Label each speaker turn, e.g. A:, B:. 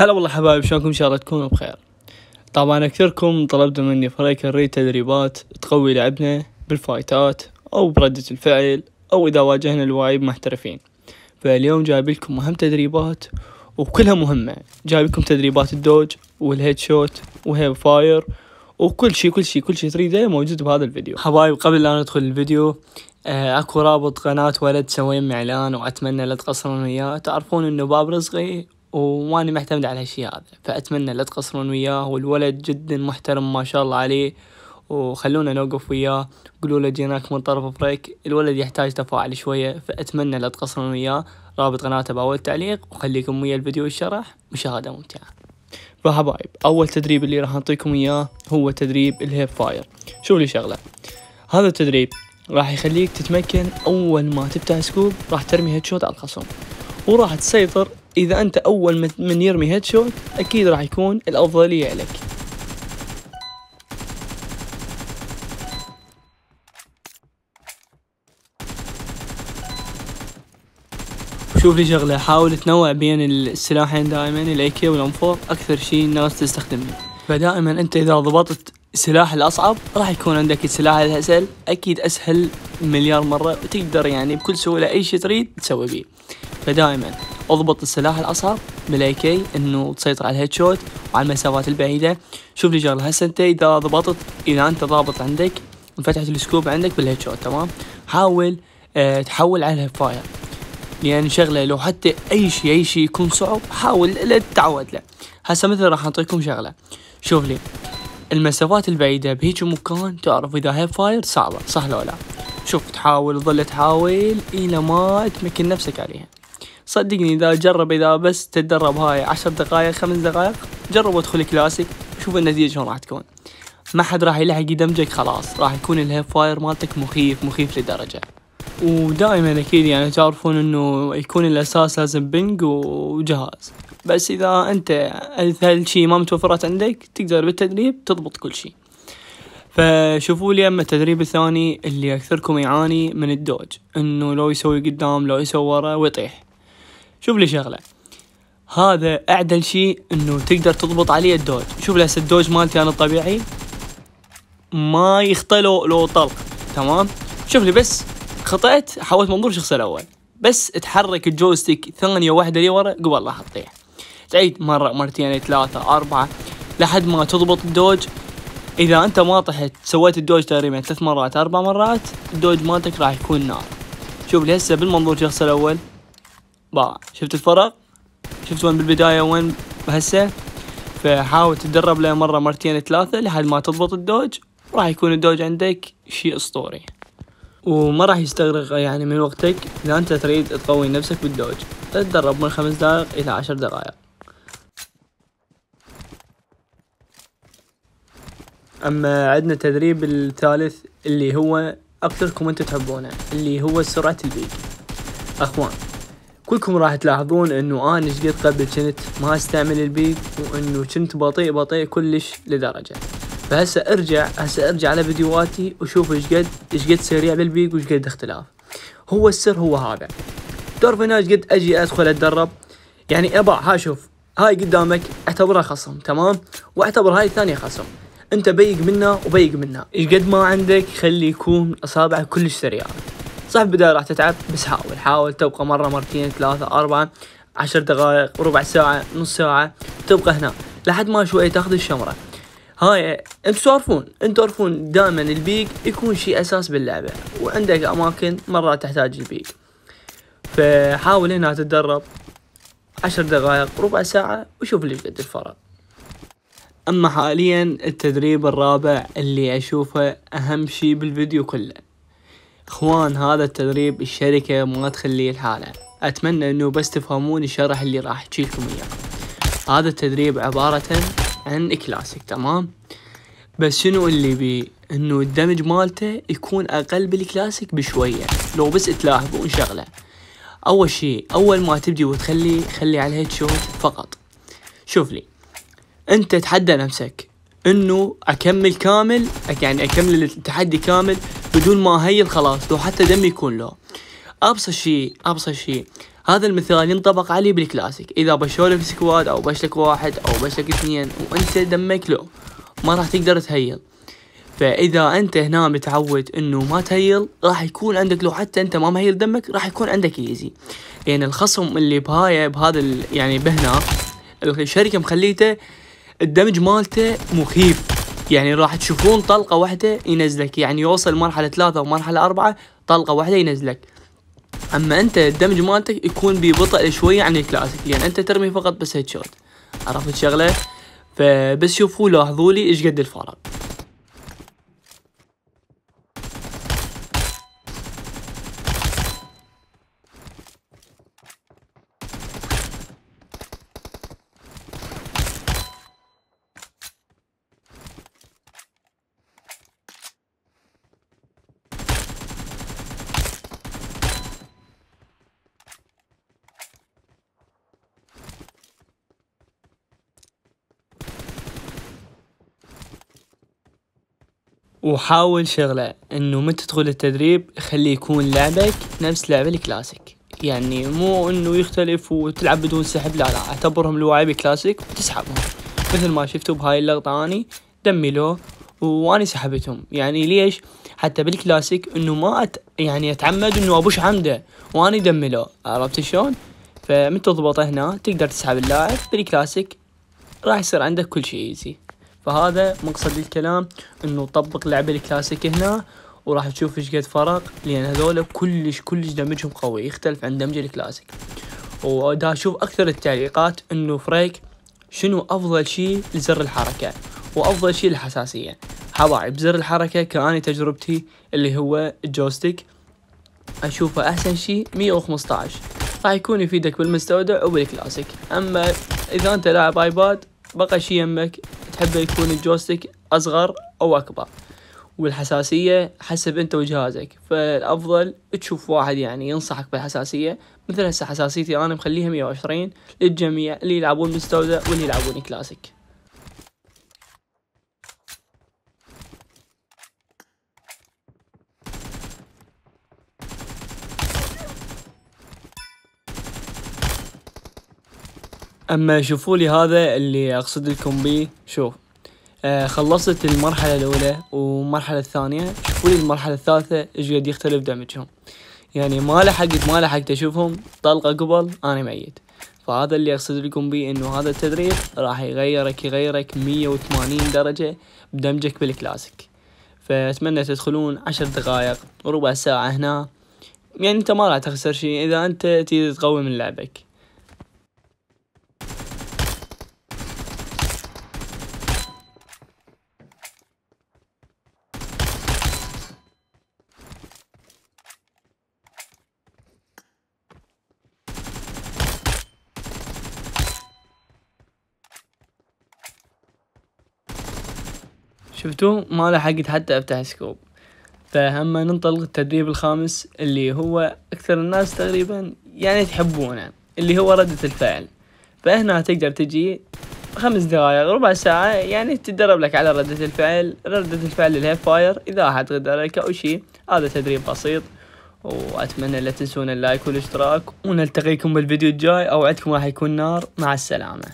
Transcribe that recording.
A: هلا والله حبايب شلونكم ان شاء الله تكونوا بخير طبعا كثيركم طلبتوا مني فريق كري تدريبات تقوي لعبنا بالفايتات او بردة الفعل او اذا واجهنا الوايب محترفين فاليوم جايب لكم اهم تدريبات وكلها مهمة جايب لكم تدريبات الدوج والهيد شوت وهيب فاير وكل شيء كل شيء كل شيء تريده موجود بهذا الفيديو حبايب قبل لا ندخل الفيديو آه، اكو رابط قناة ولد سوي معلان واتمنى لا تقصرون وياه تعرفون انه باب رزقي وماني معتمد على هالشي هذا فأتمنى لا تقصرون وياه والولد جدا محترم ما شاء الله عليه وخلونا نوقف وياه قولوا له جيناك من طرف فريك الولد يحتاج تفاعل شوية فأتمنى لا تقصرون وياه رابط قناته بأول التعليق وخليكم ويا الفيديو الشرح مشاهدة ممتعة فحبايب أول تدريب اللي راح أعطيكم إياه هو تدريب الهيب فاير شوف لي شغلة هذا التدريب راح يخليك تتمكن أول ما تفتح سكوب راح ترمي هيد شوت على الخصم وراح تسيطر إذا أنت أول من يرمي هيد شوت أكيد راح يكون الأفضلية لك شوف لي شغلة حاول تنوع بين السلاحين دائما الاي كي والانفور اكثر شيء الناس تستخدمه فدائما انت اذا ضبطت السلاح الاصعب راح يكون عندك السلاح الاسهل اكيد اسهل مليار مرة وتقدر يعني بكل سهولة اي شيء تريد تسوي بيه فدائما اضبط السلاح الأصعب ملايكي انه تسيطر على الهيد شوت وعلى المسافات البعيدة شوف لي شغله هسه انت اذا ضبطت اذا انت ضابط عندك انفتحت السكوب عندك بالهيد شوت تمام حاول اه تحول على الهيب فاير لان يعني شغله لو حتى اي شيء اي شيء يكون صعب حاول لا تتعود له هسه مثل راح اعطيكم شغله شوف لي المسافات البعيدة بهيج مكان تعرف إذا هيب فاير صعبة صح لو لا شوف تحاول تظل تحاول إلى ما تمكن نفسك عليها صدقني اذا جرب اذا بس تتدرب هاي عشر دقائق خمس دقائق جرب وادخل كلاسيك شوف النتيجة شلون راح تكون ما حد راح يلحق يدمجك خلاص راح يكون الهيب فاير مالتك مخيف مخيف لدرجة ودائما اكيد يعني تعرفون انه يكون الاساس لازم بنج وجهاز بس اذا انت هالشي ما متوفرات عندك تقدر بالتدريب تضبط كل شي فشوفوا لي اما التدريب الثاني اللي اكثركم يعاني من الدوج انه لو يسوي قدام لو يسوي ورا ويطيح شوف لي شغله هذا اعدل شيء انه تقدر تضبط عليه الدوج شوف لي الدوج مالتي انا الطبيعي ما يخطى لو لو طلق تمام شوف لي بس خطأت حولت منظور الشخص الاول بس تحرك الجويستيك ثانية واحدة لورا قبل راح تطيح تعيد مرة مرتين ثلاثة أربعة لحد ما تضبط الدوج إذا أنت ما طحت سويت الدوج تقريبا ثلاث مرات أربع مرات الدوج مالتك راح يكون نار شوف لي هسه بالمنظور الشخص الأول باع شفت الفرق شفت وين بالبداية وين هسه فحاول تتدرب له مرة مرتين ثلاثة لحد ما تضبط الدوج راح يكون الدوج عندك شيء اسطوري وما راح يستغرق يعني من وقتك اذا انت تريد تقوي نفسك بالدوج تتدرب من خمس دقائق الى عشر دقائق اما عندنا التدريب الثالث اللي هو اكثركم انتم تحبونه اللي هو سرعة البيك اخوان كلكم راح تلاحظون انه انا شقد قبل كنت ما استعمل البيب وانه كنت بطيء بطيء كلش لدرجة فهسه ارجع هسه ارجع على فيديوهاتي وشوف شقد شقد سريع بالبيب وشقد اختلاف هو السر هو هذا تعرف هنا قد اجي ادخل اتدرب يعني ابا ها شوف هاي قدامك اعتبرها خصم تمام واعتبر هاي الثانية خصم انت بيق منا وبيق منا ايش قد ما عندك خلي يكون اصابعك كلش سريعه صح بداية راح تتعب بس حاول حاول تبقى مرة مرتين ثلاثة أربعة عشر دقائق ربع ساعة نص ساعة تبقى هنا لحد ما شوي تاخذ الشمرة هاي انتو تعرفون انتو تعرفون دائما البيك يكون شيء اساس باللعبة وعندك اماكن مرات تحتاج البيك فحاول هنا تتدرب عشر دقائق ربع ساعة وشوف اللي قد الفرق اما حاليا التدريب الرابع اللي اشوفه اهم شيء بالفيديو كله اخوان هذا التدريب الشركة ما تخليه الحالة اتمنى انه بس تفهمون الشرح اللي راح تشيلكم اياه هذا التدريب عبارة عن كلاسيك تمام بس شنو اللي بي انه الدمج مالته يكون اقل بالكلاسيك بشوية لو بس تلاحظون شغلة اول شيء اول ما تبدي وتخلي خلي على الهيد شوت فقط شوف لي انت تحدى نفسك انه اكمل كامل يعني اكمل التحدي كامل بدون ما هيل خلاص لو حتى دم يكون له ابسط شيء ابسط شيء هذا المثال ينطبق عليه بالكلاسيك اذا بشولك سكواد او بشلك واحد او بشلك اثنين وانت دمك لو ما راح تقدر تهيل فاذا انت هنا متعود انه ما تهيل راح يكون عندك لو حتى انت ما مهيل دمك راح يكون عندك ايزي لان يعني الخصم اللي بهاي بهذا يعني بهنا الشركه مخليته الدمج مالته مخيف يعني راح تشوفون طلقة واحدة ينزلك يعني يوصل مرحلة ثلاثة ومرحلة أربعة طلقة واحدة ينزلك أما أنت الدمج مالتك يكون ببطء شوية عن الكلاسيك يعني أنت ترمي فقط بس هيد شوت عرفت شغلة فبس شوفوا لاحظوا لي ايش قد الفرق وحاول شغلة انه متى تدخل التدريب خليه يكون لعبك نفس لعب الكلاسيك يعني مو انه يختلف وتلعب بدون سحب لا لا اعتبرهم لواعب كلاسيك وتسحبهم مثل ما شفتوا بهاي اللقطة اني دملو واني سحبتهم يعني ليش حتى بالكلاسيك انه ما أت... يعني اتعمد انه ابوش عمده واني دملو عرفت شلون فمن تضبطه هنا تقدر تسحب اللاعب بالكلاسيك راح يصير عندك كل شيء ايزي فهذا مقصد الكلام انه طبق لعبة الكلاسيك هنا وراح تشوف ايش قد فرق لان هذول كلش كلش دمجهم قوي يختلف عن دمج الكلاسيك ودا اشوف اكثر التعليقات انه فريك شنو افضل شيء لزر الحركة وافضل شيء للحساسية حبايب بزر الحركة كأني تجربتي اللي هو الجوستيك اشوفه احسن شيء 115 راح يكون يفيدك بالمستودع وبالكلاسيك اما اذا انت لاعب ايباد بقى شي يمك تحبه يكون الجوستيك أصغر أو أكبر والحساسية حسب أنت وجهازك فالأفضل تشوف واحد يعني ينصحك بالحساسية مثل هسه حساسيتي أنا مخليها 120 للجميع اللي يلعبون مستودع واللي يلعبون كلاسيك اما شوفوا لي هذا اللي اقصد لكم بيه شوف آه خلصت المرحله الاولى والمرحله الثانيه شوفوا لي المرحله الثالثه ايش قد يختلف دمجهم يعني ما لحقت ما لحقت اشوفهم طلقه قبل انا ميت فهذا اللي اقصد لكم بيه انه هذا التدريب راح يغيرك يغيرك 180 درجه بدمجك بالكلاسيك فاتمنى تدخلون عشر دقائق ربع ساعه هنا يعني انت ما راح تخسر شيء اذا انت تريد تقوي من لعبك شفتوا ما لحقت حتى افتح سكوب فهما ننطلق التدريب الخامس اللي هو اكثر الناس تقريبا يعني تحبونه اللي هو ردة الفعل فهنا تقدر تجي خمس دقائق ربع ساعة يعني تتدرب لك على ردة الفعل ردة الفعل الهيب فاير إذا أحد غدر لك أو شيء هذا تدريب بسيط وأتمنى لا تنسون اللايك والاشتراك ونلتقيكم بالفيديو الجاي أوعدكم راح يكون نار مع السلامة